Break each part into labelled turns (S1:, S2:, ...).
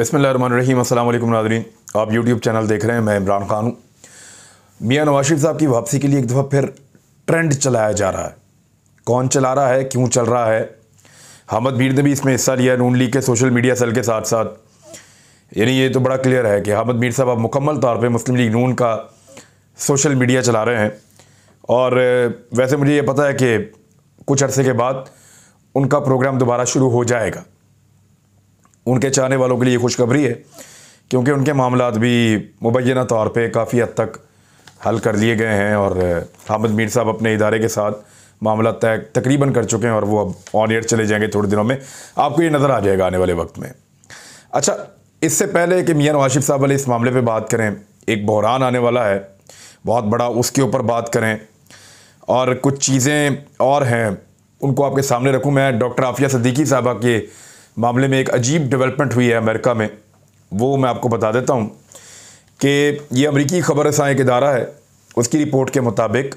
S1: बसमिल अल्लाम नाजरीन आप यूट्यूब चैनल देख रहे हैं मैं इमरान खान हूँ मियाँ नवाज शरीफ साहब की वापसी के लिए एक दफ़ा फिर ट्रेंड चलाया जा रहा है कौन चला रहा है क्यों चल रहा है हमद मीर ने भी इसमें हिस्सा लिया नून लीग के सोशल मीडिया सेल के साथ साथ यानी ये तो बड़ा क्लियर है कि हमद मीर साहब अब मुकम्मल तौर पर मुस्लिम लीग नून का सोशल मीडिया चला रहे हैं और वैसे मुझे ये पता है कि कुछ अरसे के बाद उनका प्रोग्राम दोबारा शुरू हो जाएगा उनके चाहने वालों के लिए खुशखबरी है क्योंकि उनके मामला भी मुबैना तौर पर काफ़ी हद तक हल कर लिए गए हैं और हामिद मीर साहब अपने इदारे के साथ मामला तय तकरीबन कर चुके हैं और वो अब ऑन एयर चले जाएंगे थोड़े दिनों में आपको ये नज़र आ जाएगा आने वाले वक्त में अच्छा इससे पहले कि मियाँ नवाशिफ साहब वाले इस मामले पर बात करें एक बहरान आने वाला है बहुत बड़ा उसके ऊपर बात करें और कुछ चीज़ें और हैं उनको आपके सामने रखूँ मैं डॉक्टर आफिया सदीकी साहबा के मामले में एक अजीब डेवलपमेंट हुई है अमेरिका में वो मैं आपको बता देता हूँ कि ये अमरीकी खबर रसा एक इदारा है उसकी रिपोर्ट के मुताबिक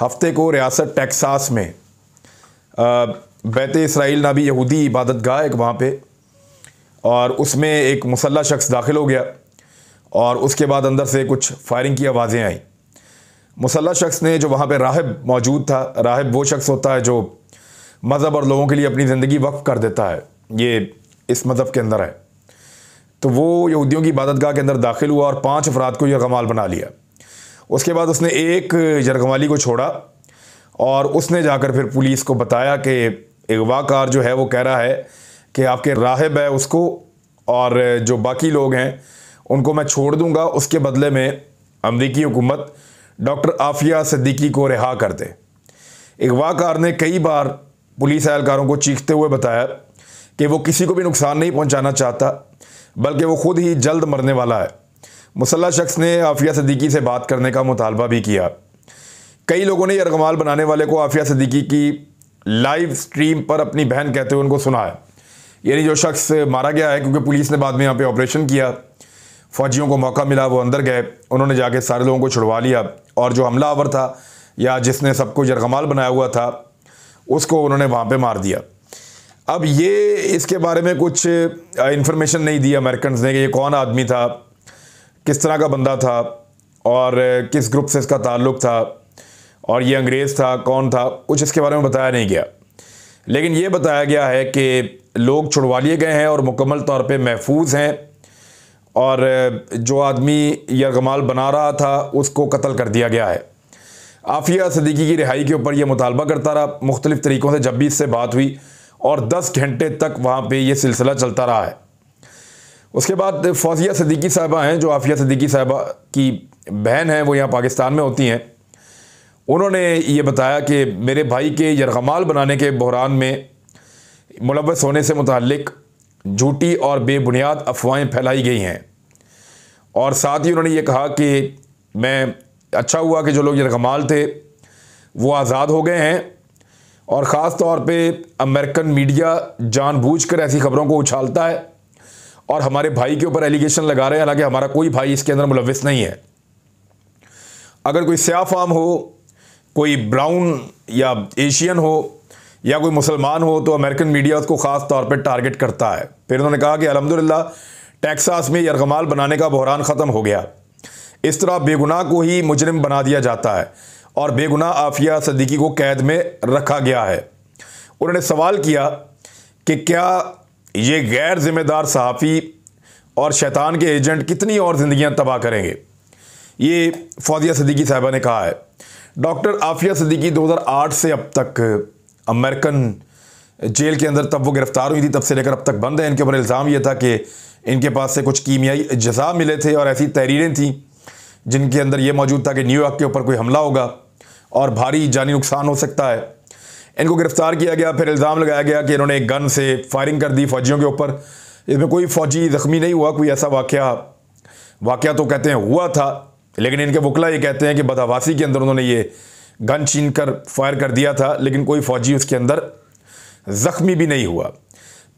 S1: हफ्ते को रियासत टेक्सास में बैत इसराइल नाबी यहूदी इबादत गाह एक वहाँ पर और उसमें एक मुसल्ला शख्स दाखिल हो गया और उसके बाद अंदर से कुछ फायरिंग की आवाज़ें आई मुसल्ला शख्स ने जो वहाँ पर राहब मौजूद था राहब वो शख्स होता है जो मज़हब और लोगों के लिए अपनी ज़िंदगी वक्फ कर देता है ये इस मज़हब के अंदर है तो वो यहूदियों की इबादत गाह के अंदर दाखिल हुआ और पाँच अफराद को यरगमाल बना लिया उसके बाद उसने एक यरगमाली को छोड़ा और उसने जाकर फिर पुलिस को बताया कि अगवाकार जो है वो कह रहा है कि आपके राहब है उसको और जो बाकी लोग हैं उनको मैं छोड़ दूंगा उसके बदले में अमरीकी हुकूमत डॉक्टर आफिया सिद्दीकी को रिहा कर दे अगवाकार ने कई बार पुलिस एहलकारों को चीखते हुए बताया कि वो किसी को भी नुकसान नहीं पहुंचाना चाहता बल्कि वो खुद ही जल्द मरने वाला है मुसल्ला शख्स ने आफिया सदीकी से बात करने का मुतालबा भी किया कई लोगों ने यरगमाल बनाने वाले को आफिया सदीकी की लाइव स्ट्रीम पर अपनी बहन कहते हुए उनको सुना है यानी जो शख्स मारा गया है क्योंकि पुलिस ने बाद में यहाँ पर ऑपरेशन किया फौजियों को मौका मिला वो अंदर गए उन्होंने जाके सारे लोगों को छुड़वा लिया और जो हमलावर था या जिसने सबको यरगमाल बनाया हुआ था उसको उन्होंने वहाँ पर मार दिया अब ये इसके बारे में कुछ इन्फॉर्मेशन नहीं दी अमेरिकन ने कि ये कौन आदमी था किस तरह का बंदा था और किस ग्रुप से इसका ताल्लुक था और ये अंग्रेज़ था कौन था कुछ इसके बारे में बताया नहीं गया लेकिन ये बताया गया है कि लोग छुड़वा लिए गए हैं और मुकम्मल तौर पे महफूज हैं और जो आदमी यरगमाल बना रहा था उसको कत्ल कर दिया गया है आफिया सदीकी की रिहाई के ऊपर यह मुतालबा करता रहा मुख्तलिफ़ तरीक़ों से जब भी इससे बात हुई और 10 घंटे तक वहाँ पे ये सिलसिला चलता रहा है उसके बाद फौजिया सदीकी साहबा हैं जो आफिया सदीकी साहबा की बहन हैं वो यहाँ पाकिस्तान में होती हैं उन्होंने ये बताया कि मेरे भाई के यरगमाल बनाने के बहरान में मुलवस होने से मुतक झूठी और बेबुनियाद अफवाहें फैलाई गई हैं और साथ ही उन्होंने ये कहा कि मैं अच्छा हुआ कि जो लोग यरगमाल थे वो आज़ाद हो गए हैं और ख़ास तौर पे अमेरिकन मीडिया जानबूझकर ऐसी खबरों को उछालता है और हमारे भाई के ऊपर एलिगेशन लगा रहे हैं हालांकि हमारा कोई भाई इसके अंदर मुलविस नहीं है अगर कोई स्या फार्म हो कोई ब्राउन या एशियन हो या कोई मुसलमान हो तो अमेरिकन मीडिया उसको ख़ास तौर पर टारगेट करता है फिर उन्होंने कहा कि अलहमदिल्ला टैक्सास में यरगमाल बनाने का बहरान ख़त्म हो गया इस तरह बेगुनाह को ही मुजरम बना दिया जाता है और बेगुनाह आफिया सदीक़ी को कैद में रखा गया है उन्होंने सवाल किया कि क्या ये गैर जिम्मेदार सहाफ़ी और शैतान के एजेंट कितनी और ज़िंदियाँ तबाह करेंगे ये फौजिया सदीकी साहबा ने कहा है डॉक्टर आफिया सदीकी 2008 से अब तक अमेरिकन जेल के अंदर तब वो गिरफ्तार हुई थी तब से लेकर अब तक बंद है इनके ऊपर इल्ज़ाम ये था कि इनके पास से कुछ कीमियाई जजा मिले थे और ऐसी तहरीरें थीं जिनके अंदर ये मौजूद था कि न्यूयॉर्क के ऊपर कोई हमला होगा और भारी जानी नुकसान हो सकता है इनको गिरफ्तार किया गया फिर इल्ज़ाम लगाया गया कि इन्होंने गन से फायरिंग कर दी फौजियों के ऊपर इसमें कोई फ़ौजी ज़ख्मी नहीं हुआ कोई ऐसा वाक़ वाक़ तो कहते हैं हुआ था लेकिन इनके वकला ये कहते हैं कि बदहवासी के अंदर उन्होंने ये गन छीन कर फायर कर दिया था लेकिन कोई फ़ौजी उसके अंदर ज़ख्मी भी नहीं हुआ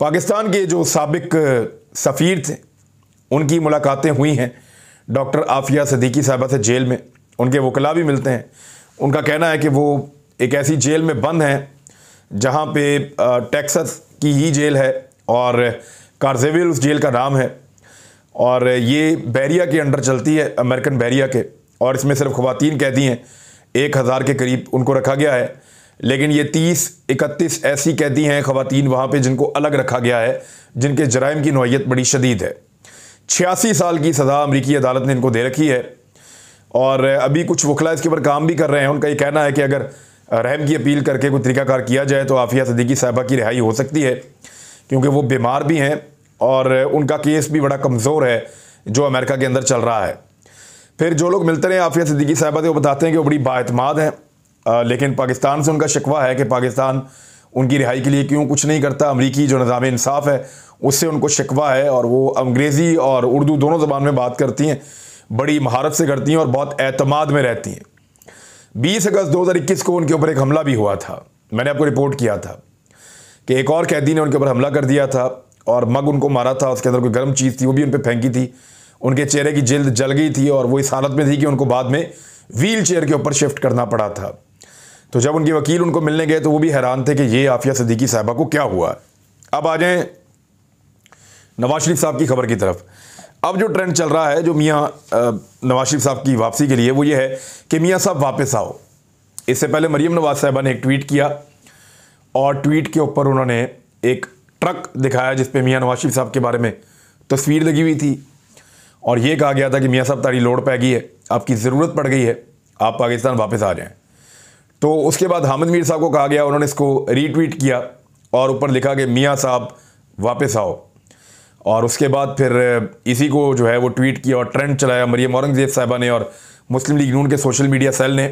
S1: पाकिस्तान के जो सबक सफ़ीर थे उनकी मुलाकातें हुई हैं डॉक्टर आफिया सदीकी साहबा से जेल में उनके वकला भी मिलते हैं उनका कहना है कि वो एक ऐसी जेल में बंद हैं जहाँ पे टैक्सस की ही जेल है और कार्जेविल उस जेल का नाम है और ये बैरिया के अंडर चलती है अमेरिकन बैरिया के और इसमें सिर्फ खुवान कैदी हैं एक हज़ार के करीब उनको रखा गया है लेकिन ये तीस इकतीस ऐसी कैदी हैं खुवान वहाँ पर जिनको अलग रखा गया है जिनके जराइम की नोयत बड़ी शदीद है छियासी साल की सज़ा अमरीकी अदालत ने इनको दे रखी है और अभी कुछ वकला इसके ऊपर काम भी कर रहे हैं उनका ये कहना है कि अगर रहम की अपील करके कोई तरीकाकार किया जाए तो आफिया सदीकी साहबा की रिहाई हो सकती है क्योंकि वो बीमार भी हैं और उनका केस भी बड़ा कमज़ोर है जो अमेरिका के अंदर चल रहा है फिर जो लोग मिलते रहे आफिया सदीकी साहबा से वो बताते हैं कि वो बड़ी बातमाद हैं लेकिन पाकिस्तान से उनका शिकवा है कि पाकिस्तान उनकी रिहाई के लिए क्यों कुछ नहीं करता अमरीकी जो निज़ाम इंसाफ है उससे उनको शिकवा है और वो अंग्रेज़ी और उर्दू दोनों ज़बान में बात करती हैं बड़ी महारत से करती हैं और बहुत एतमाद में रहती हैं 20 अगस्त 2021 को उनके ऊपर एक हमला भी हुआ था मैंने आपको रिपोर्ट किया था कि एक और कैदी ने उनके ऊपर हमला कर दिया था और मग उनको मारा था उसके अंदर कोई गर्म चीज़ थी वो भी उन पर फेंकी थी उनके चेहरे की जल्द जल गई थी और वो इस हालत में थी कि उनको बाद में व्हील चेयर के ऊपर शिफ्ट करना पड़ा था तो जब उनके वकील उनको मिलने गए तो वो भी हैरान थे कि ये आफिया सदीकी साहबा को क्या हुआ अब आ जाए नवाज शरीफ साहब की खबर की तरफ अब जो ट्रेंड चल रहा है जो मियाँ नवाज शरीफ साहब की वापसी के लिए वो ये है कि मियाँ साहब वापस आओ इससे पहले मरीम नवाज साहबा ने एक ट्वीट किया और ट्वीट के ऊपर उन्होंने एक ट्रक दिखाया जिस मियाँ नवाज शरीफ साहब के बारे में तस्वीर लगी हुई थी और ये कहा गया था कि मियाँ साहब तारी लोड पै गई है आपकी ज़रूरत पड़ गई है आप पाकिस्तान वापस आ जाएँ तो उसके बाद हामिद मीर साहब को कहा गया उन्होंने इसको रीट्वीट किया और ऊपर लिखा कि मियाँ साहब वापस आओ और उसके बाद फिर इसी को जो है वो ट्वीट किया और ट्रेंड चलाया मरियम औरंगजेब साहबा ने और मुस्लिम लीग नून के सोशल मीडिया सेल ने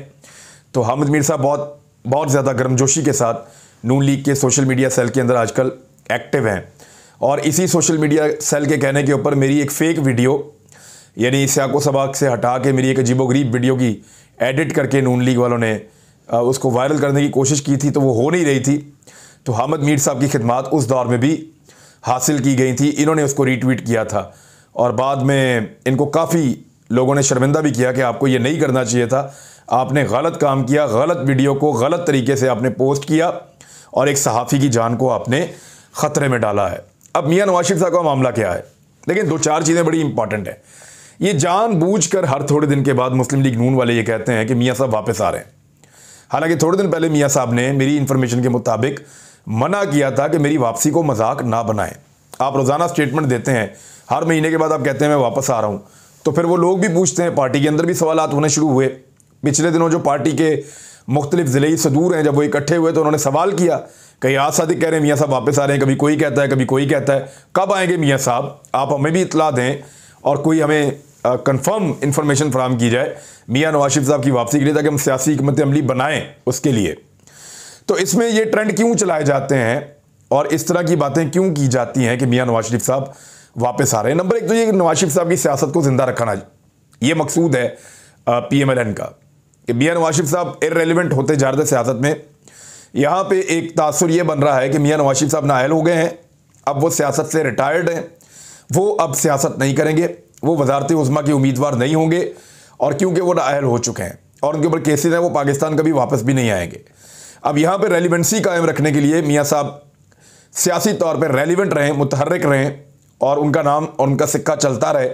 S1: तो हामिद मीर साहब बहुत बहुत ज़्यादा गर्मजोशी के साथ नून लीग के सोशल मीडिया सेल के अंदर आजकल एक्टिव हैं और इसी सोशल मीडिया सेल के कहने के ऊपर मेरी एक फ़ेक वीडियो यानी सियाको सबाक से हटा के मेरी एक गरीब वीडियो की एडिट करके नून लीग वालों ने उसको वायरल करने की कोशिश की थी तो वो हो नहीं रही थी तो हामिद मीर साहब की खिदमत उस दौर में भी हासिल की गई थी इन्होंने उसको रीट्वीट किया था और बाद में इनको काफ़ी लोगों ने शर्मिंदा भी किया कि आपको ये नहीं करना चाहिए था आपने गलत काम किया गलत वीडियो को गलत तरीके से आपने पोस्ट किया और एक सहाफ़ी की जान को आपने ख़तरे में डाला है अब मियाँ नवाज साहब का मामला क्या है लेकिन दो चार चीज़ें बड़ी इंपॉर्टेंट हैं ये कर हर थोड़े दिन के बाद मुस्लिम लीग नून वाले ये कहते हैं कि मियाँ साहब वापस आ रहे हैं हालांकि थोड़े दिन पहले मियाँ साहब ने मेरी इन्फॉर्मेशन के मुताबिक मना किया था कि मेरी वापसी को मजाक ना बनाएं आप रोज़ाना स्टेटमेंट देते हैं हर महीने के बाद आप कहते हैं मैं वापस आ रहा हूँ तो फिर वो लोग भी पूछते हैं पार्टी के अंदर भी सवाल होने शुरू हुए पिछले दिनों जो पार्टी के मुख्तलिफ ज़िले सदूर हैं जब वो इकट्ठे हुए तो उन्होंने सवाल किया कहीं आज सादिक कह रहे हैं मियाँ साहब वापस आ रहे हैं कभी कोई कहता है कभी कोई कहता है कब आएंगे मियाँ साहब आप हमें भी इतला दें और कोई हमें कन्फर्म इन्फॉर्मेशन फ्राहम की जाए मियाँ नवाशिफ़ साहब की वापसी के लिए ताकि हम सियासी हमत अमली बनाएँ उसके लिए तो इसमें ये ट्रेंड क्यों चलाए जाते हैं और इस तरह की बातें क्यों की जाती हैं कि मियाँ नवाज शरीफ साहब वापस आ रहे हैं नंबर एक तो ये नवाज शरीफ साहब की सियासत को जिंदा रखना ये मकसूद है पी एम एल एन का कि मियाँ नवाज शरीफ साहब इरेलीवेंट होते जा रहे थे सियासत में यहाँ पे एक तासर ये बन रहा है कि मियाँ नवाज शरीफ साहब नाहल हो गए हैं अब वो सियासत से रिटायर्ड हैं वो अब सियासत नहीं करेंगे वो वजारत उजमा के उम्मीदवार नहीं होंगे और क्योंकि वो नाहल हो चुके हैं और उनके ऊपर केसेज हैं वो पाकिस्तान कभी वापस भी नहीं आएंगे अब यहाँ पर रेलिवेंसी कायम रखने के लिए मियाँ साहब सियासी तौर पर रेलिवेंट रहें मुतहरक रहें और उनका नाम और उनका सिक्का चलता रहे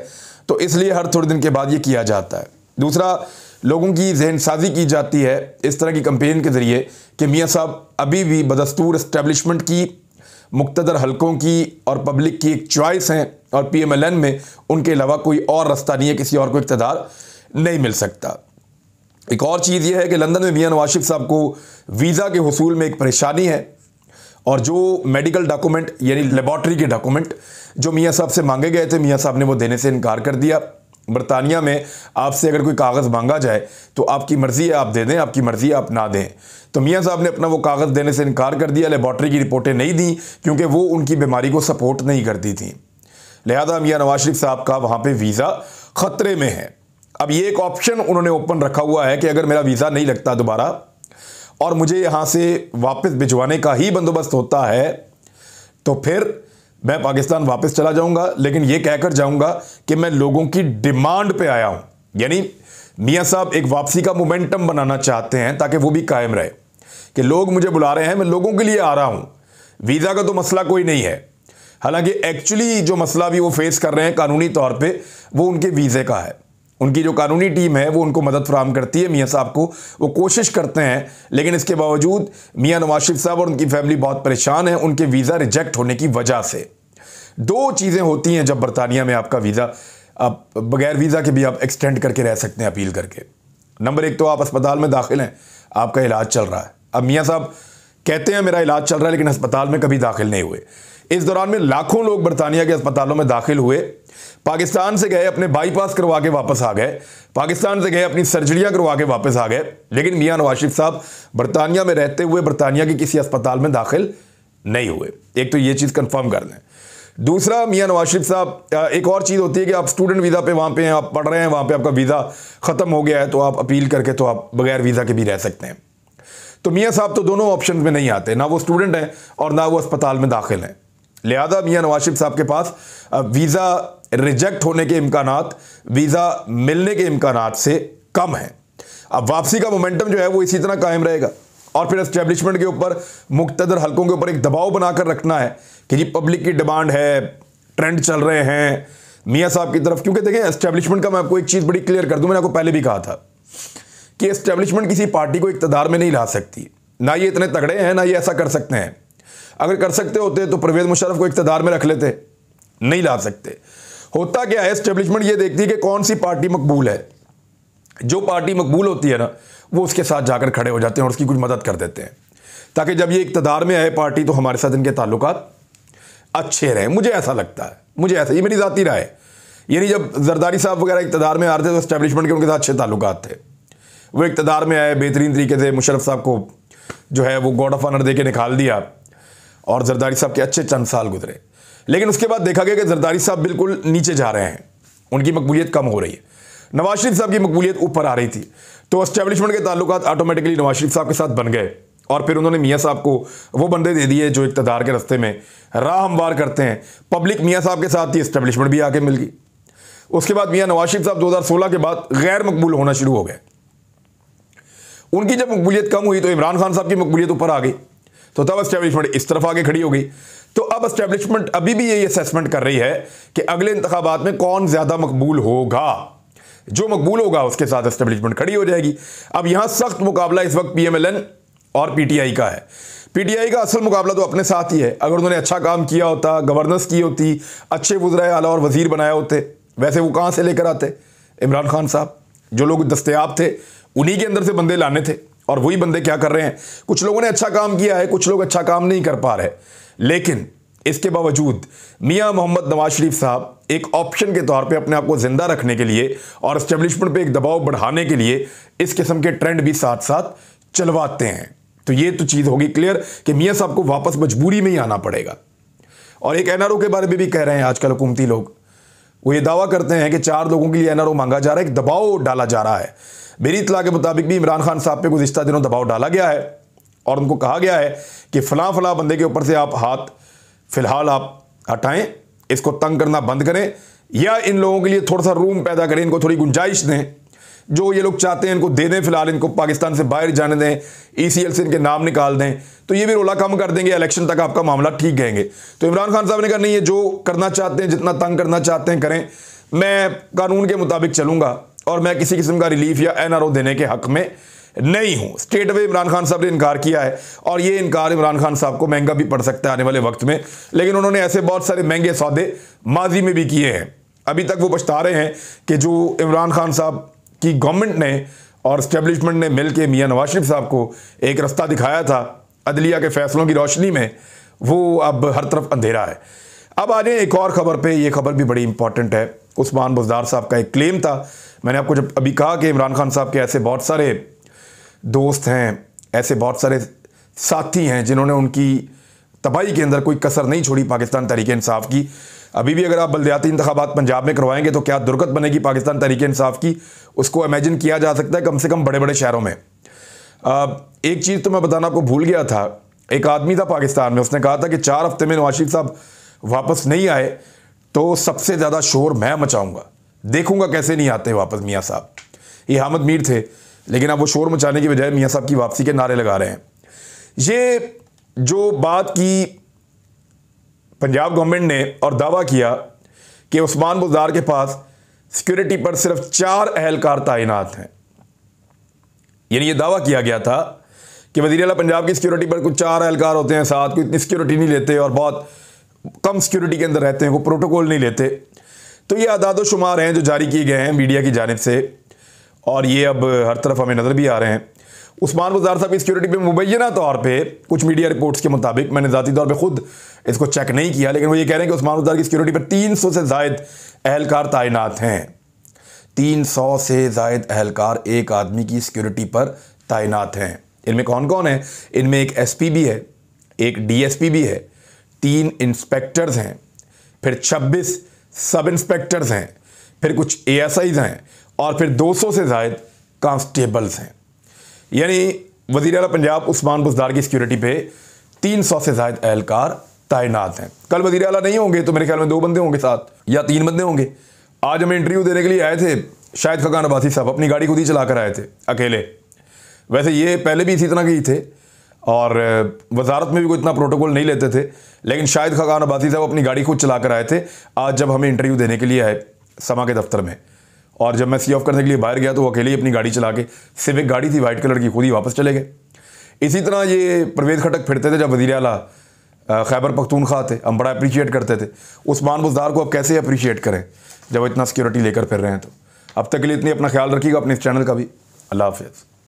S1: तो इसलिए हर थोड़े दिन के बाद ये किया जाता है दूसरा लोगों की जहन साजी की जाती है इस तरह की कंपेन के ज़रिए कि मियाँ साहब अभी भी बदस्तूर इस्टेबलिशमेंट की मुख्तर हलकों की और पब्लिक की एक चॉइस हैं और पी एम एल एन में उनके अलावा कोई और रास्ता नहीं है किसी और को इकतदार नहीं मिल सकता एक और चीज़ यह है कि लंदन में मियाँ नवाज साहब को वीज़ा के हसूल में एक परेशानी है और जो मेडिकल डॉक्यूमेंट यानी लेबॉर्ट्री के डॉक्यूमेंट जो मियाँ साहब से मांगे गए थे मियाँ साहब ने वो देने से इनकार कर दिया बरतानिया में आपसे अगर कोई कागज़ मांगा जाए तो आपकी मर्ज़ी है आप दे दें आपकी मर्ज़ी आप ना दें तो मियाँ साहब ने अपना वो कागज़ देने से इनकार कर दिया लेबॉट्री की रिपोर्टें नहीं दी क्योंकि वो उनकी बीमारी को सपोर्ट नहीं करती थी लिहाजा मियाँ नवाज शरीफ साहब का वहाँ पर वीज़ा ख़तरे में है अब ये एक ऑप्शन उन्होंने ओपन रखा हुआ है कि अगर मेरा वीज़ा नहीं लगता दोबारा और मुझे यहाँ से वापस भिजवाने का ही बंदोबस्त होता है तो फिर मैं पाकिस्तान वापस चला जाऊँगा लेकिन ये कहकर जाऊँगा कि मैं लोगों की डिमांड पर आया हूँ यानी मियाँ साहब एक वापसी का मोमेंटम बनाना चाहते हैं ताकि वो भी कायम रहे कि लोग मुझे बुला रहे हैं मैं लोगों के लिए आ रहा हूँ वीज़ा का तो मसला कोई नहीं है हालांकि एक्चुअली जो मसला भी वो फेस कर रहे हैं कानूनी तौर पे वो उनके वीज़े का है उनकी जो कानूनी टीम है वो उनको मदद फराहम करती है मियाँ साहब को वो कोशिश करते हैं लेकिन इसके बावजूद मियाँ नवाशिफ साहब और उनकी फैमिली बहुत परेशान है उनके वीज़ा रिजेक्ट होने की वजह से दो चीज़ें होती हैं जब बरतानिया में आपका वीज़ा आप बगैर वीज़ा के भी आप एक्सटेंड करके रह सकते हैं अपील करके नंबर एक तो आप अस्पताल में दाखिल हैं आपका इलाज चल रहा है अब मियाँ साहब कहते हैं मेरा इलाज चल रहा है लेकिन अस्पताल में कभी दाखिल नहीं हुए इस दौरान में लाखों लोग बरतानिया के अस्पतालों में दाखिल हुए पाकिस्तान से गए अपने बाईपास करवा के वापस आ गए पाकिस्तान से गए अपनी सर्जरियां करवा के वापस आ गए लेकिन मियाँ नवाज शरीफ साहब बरतानिया में रहते हुए बरतानिया के किसी अस्पताल में दाखिल नहीं हुए एक तो ये चीज़ कंफर्म कर लें दूसरा मियाँ नवाज शरीफ साहब एक और चीज़ होती है कि आप स्टूडेंट वीज़ा पे वहाँ पे हैं आप पढ़ रहे हैं वहाँ पर आपका वीज़ा ख़त्म हो गया है तो आप अपील करके तो आप बगैर वीज़ा के भी रह सकते हैं तो मियाँ साहब तो दोनों ऑप्शन में नहीं आते ना वो स्टूडेंट हैं और ना वो अस्पताल में दाखिल हैं लिहाजा मियाँ नवाज शरीफ साहब के पास वीज़ा रिजेक्ट होने के इम्कान वीज़ा मिलने के इम्कान से कम हैं अब वापसी का मोमेंटम जो है वो इसी तरह कायम रहेगा और फिर इस्टेब्लिशमेंट के ऊपर मुख्तर हलकों के ऊपर एक दबाव बनाकर रखना है कि जी पब्लिक की डिमांड है ट्रेंड चल रहे हैं मियाँ साहब की तरफ क्योंकि देखें इस्टेब्लिशमेंट का मैं आपको एक चीज़ बड़ी क्लियर कर दूँ मैंने आपको पहले भी कहा था कि इस्टेब्लिशमेंट किसी पार्टी को इकतदार में नहीं ला सकती ना ये इतने तगड़े हैं ना ये ऐसा कर सकते हैं अगर कर सकते होते तो परवेज मुशरफ को इकतदार में रख लेते नहीं ला सकते होता क्या है एस्टेब्लिशमेंट ये देखती है कि कौन सी पार्टी मकबूल है जो पार्टी मकबूल होती है ना वो उसके साथ जाकर खड़े हो जाते हैं और उसकी कुछ मदद कर देते हैं ताकि जब ये इकतदार में आए पार्टी तो हमारे साथ इनके ताल्लुक अच्छे रहें मुझे ऐसा लगता है मुझे ऐसा ये मेरी ज़ाती राय यानी जब जरदारी साहब वगैरह इकतदार में आ रहे थे तो इस्टेब्लिशमेंट के उनके साथ अच्छे ताल्लुक थे वो इकतदार में आए बेहतरीन तरीके से मुशरफ साहब को जो है वो गॉड ऑफ ऑनर दे के निकाल दिया और जरदारी साहब के अच्छे चंद साल गुजरे लेकिन उसके बाद देखा गया कि जरदारी साहब बिल्कुल नीचे जा रहे हैं उनकी मकबूलियत कम हो रही है नवाज शरीफ साहब की मकबूलियत ऊपर आ रही थी तो एस्टेब्लिशमेंट के ताल्लुक ऑटोमेटिकली नवाज शरीफ साहब के साथ बन गए और फिर उन्होंने मियाँ साहब को वो बंदे दे दिए जो इकतदार के रस्ते में राह हमवार करते हैं पब्लिक मियाँ साहब के साथ ही इस्टेब्लिशमेंट भी आके मिल गई उसके बाद मियाँ नवाज शरीफ साहब 2016 के बाद गैर मकबूल होना शुरू हो गए उनकी जब मकबूलियत कम हुई तो इमरान खान साहब की मकबूलियत ऊपर आ गई तो तब इस्टेब्लिशमेंट इस तरफ आगे खड़ी हो गई तो अब इस्टेब्लिशमेंट अभी भी यही असेसमेंट कर रही है कि अगले इंतबात में कौन ज़्यादा मकबूल होगा जो मकबूल होगा उसके साथ इस्टेब्लिशमेंट खड़ी हो जाएगी अब यहाँ सख्त मुकाबला इस वक्त पी और पीटीआई का है पीटीआई का असल मुकाबला तो अपने साथ ही है अगर उन्होंने अच्छा काम किया होता गवर्नेंस की होती अच्छे वज्राय आला और वजीर बनाए होते वैसे वो कहाँ से लेकर आते इमरान खान साहब जो लोग दस्तियाब थे उन्हीं के अंदर से बंदे लाने थे और वही बंदे क्या कर रहे हैं कुछ लोगों ने अच्छा काम किया है कुछ लोग अच्छा काम नहीं कर पा रहे लेकिन इसके बावजूद मियाँ मोहम्मद नवाज शरीफ साहब एक ऑप्शन के तौर पे अपने आप को ज़िंदा रखने के लिए और इस्टेब्लिशमेंट पे एक दबाव बढ़ाने के लिए इस किस्म के ट्रेंड भी साथ साथ चलवाते हैं तो ये तो चीज़ होगी क्लियर कि मियाँ साहब को वापस मजबूरी में ही आना पड़ेगा और एक एनआरओ के बारे में भी कह रहे हैं आजकल हुकूमती लोग वो ये दावा करते हैं कि चार लोगों के लिए एनआरओ मांगा जा रहा है एक दबाव डाला जा रहा है मेरी इतला के मुताबिक भी इमरान खान साहब पर गुजशत दिनों दबाव डाला गया है और उनको कहा गया है कि फ़लाँ फ़लाँ बंदे के ऊपर से आप हाथ फ़िलहाल आप हटाएं इसको तंग करना बंद करें या इन लोगों के लिए थोड़ा सा रूम पैदा करें इनको थोड़ी गुंजाइश दें जो ये लोग चाहते हैं इनको दे दें फिलहाल इनको पाकिस्तान से बाहर जाने दें ई e से इनके नाम निकाल दें तो ये भी रोला कम कर देंगे इलेक्शन तक आपका मामला ठीक कहेंगे तो इमरान खान साहब ने कहा नहीं ये जो करना चाहते हैं जितना तंग करना चाहते हैं करें मैं कानून के मुताबिक चलूँगा और मैं किसी किस्म का रिलीफ या एनआरओ देने के हक में नहीं हूँ स्टेट अवे इमरान खान साहब ने इनकार किया है और ये इनकार इमरान खान साहब को महंगा भी पड़ सकता है आने वाले वक्त में लेकिन उन्होंने ऐसे बहुत सारे महंगे सौदे माजी में भी किए हैं अभी तक वो पछता रहे हैं कि जो इमरान खान साहब की गवर्नमेंट ने और स्टेब्लिशमेंट ने मिल के मियाँ नवाज शरीफ साहब को एक रास्ता दिखाया था अदलिया के फैसलों की रोशनी में वो अब हर तरफ अंधेरा है अब आ जाए एक और खबर पर यह खबर भी बड़ी इंपॉर्टेंट है उस्मान बुजदार साहब का एक क्लेम था मैंने आपको जब अभी कहा कि इमरान खान साहब के ऐसे बहुत सारे दोस्त हैं ऐसे बहुत सारे साथी हैं जिन्होंने उनकी तबाही के अंदर कोई कसर नहीं छोड़ी पाकिस्तान तरीके इंसाफ की अभी भी अगर आप बलदयाती इंतबात पंजाब में करवाएंगे तो क्या दुर्गत बनेगी पाकिस्तान तरीके इंसाफ की उसको इमेजिन किया जा सकता है कम से कम बड़े बड़े शहरों में आ, एक चीज़ तो मैं बताना आपको भूल गया था एक आदमी था पाकिस्तान में उसने कहा था कि चार हफ्ते में नवाशिफ साहब वापस नहीं आए तो सबसे ज़्यादा शोर मैं मचाऊँगा देखूंगा कैसे नहीं आते वापस मियाँ साहब ये हामद मीर थे लेकिन अब वो शोर मचाने की बजाय मियाँ साहब की वापसी के नारे लगा रहे हैं ये जो बात की पंजाब गवर्नमेंट ने और दावा किया कि उस्मान बुजार के पास सिक्योरिटी पर सिर्फ चार अहलकार तैनात हैं यानी ये दावा किया गया था कि वजीर अला पंजाब की सिक्योरिटी पर कुछ चार अहलकार होते हैं साथ कोई इतनी सिक्योरिटी नहीं लेते और बहुत कम सिक्योरिटी के अंदर रहते हैं वो प्रोटोकॉल नहीं लेते तो ये आदाद शुमार हैं जो जारी किए गए हैं मीडिया की जानब से और ये अब हर तरफ हमें नज़र भी आ रहे हैं उस्मान गुजार साहब की सिक्योरिटी पर मुबैना तौर पर कुछ मीडिया रिपोर्ट्स के मुताबिक मैंने ज़ाती तौर पर खुद इसको चेक नहीं किया लेकिन वो ये कह रहे हैं कि उस्मान गुजार की सिक्योरिटी पर तीन सौ से जायद अहलकार तैनात हैं तीन सौ से जायद अहलकार एक आदमी की सिक्योरिटी पर तैनात हैं इनमें कौन कौन है इनमें एक एस पी भी है एक डी एस पी भी है तीन इंस्पेक्टर्स हैं फिर छब्बीस सब इंस्पेक्टर्स हैं फिर कुछ ए हैं और फिर 200 से जायद कांस्टेबल्स हैं यानी वजी अला पंजाब उस्मान बुजदार की सिक्योरिटी पे 300 से जायद एहलकार तैनात हैं कल वजीर अला नहीं होंगे तो मेरे ख्याल में दो बंदे होंगे साथ या तीन बंदे होंगे आज हमें इंटरव्यू देने के लिए आए थे शायद खगान अबासी साहब अपनी गाड़ी खुद ही चला कर आए थे अकेले वैसे ये पहले भी इसी तरह के ही थे और वजारत में भी कोई इतना प्रोटोकॉल नहीं लेते थे लेकिन शायद खगान अब्बासी साहब अपनी गाड़ी खुद चला कर आए थे आज जब हमें इंटरव्यू देने के लिए आए समा के दफ्तर में और जब मैं सी ऑफ करने के लिए बाहर गया तो वो अकेले ही अपनी गाड़ी चला के सिर्फ एक गाड़ी थी वाइट कलर की खुद ही वापस चले गए इसी तरह ये परवेज खटक फिरते थे जब वजी अला खैबर पख्तूनख्वा थे हम बड़ा अप्रीशिएट करते थे उस्मान बुजदार को अब कैसे अप्रीशिएट करें जब इतना सिक्योरिटी लेकर फिर रहे हैं तो अब तक के लिए इतनी अपना ख्याल रखिएगा अपने इस चैनल का भी अल्लाह हाफिज़